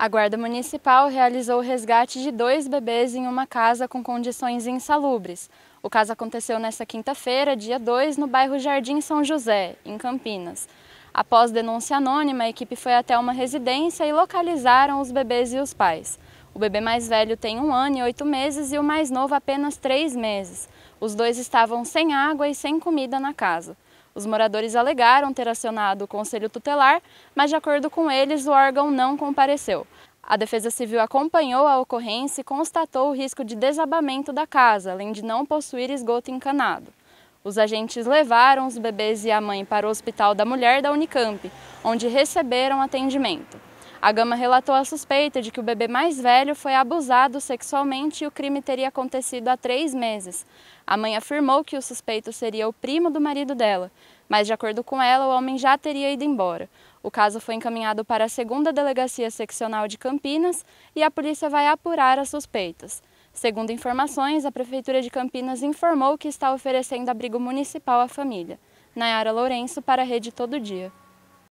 A Guarda Municipal realizou o resgate de dois bebês em uma casa com condições insalubres. O caso aconteceu nesta quinta-feira, dia 2, no bairro Jardim São José, em Campinas. Após denúncia anônima, a equipe foi até uma residência e localizaram os bebês e os pais. O bebê mais velho tem um ano e oito meses e o mais novo apenas três meses. Os dois estavam sem água e sem comida na casa. Os moradores alegaram ter acionado o conselho tutelar, mas, de acordo com eles, o órgão não compareceu. A Defesa Civil acompanhou a ocorrência e constatou o risco de desabamento da casa, além de não possuir esgoto encanado. Os agentes levaram os bebês e a mãe para o Hospital da Mulher da Unicamp, onde receberam atendimento. A Gama relatou a suspeita de que o bebê mais velho foi abusado sexualmente e o crime teria acontecido há três meses. A mãe afirmou que o suspeito seria o primo do marido dela, mas, de acordo com ela, o homem já teria ido embora. O caso foi encaminhado para a segunda delegacia seccional de Campinas e a polícia vai apurar as suspeitas. Segundo informações, a Prefeitura de Campinas informou que está oferecendo abrigo municipal à família. Nayara Lourenço, para a Rede Todo Dia.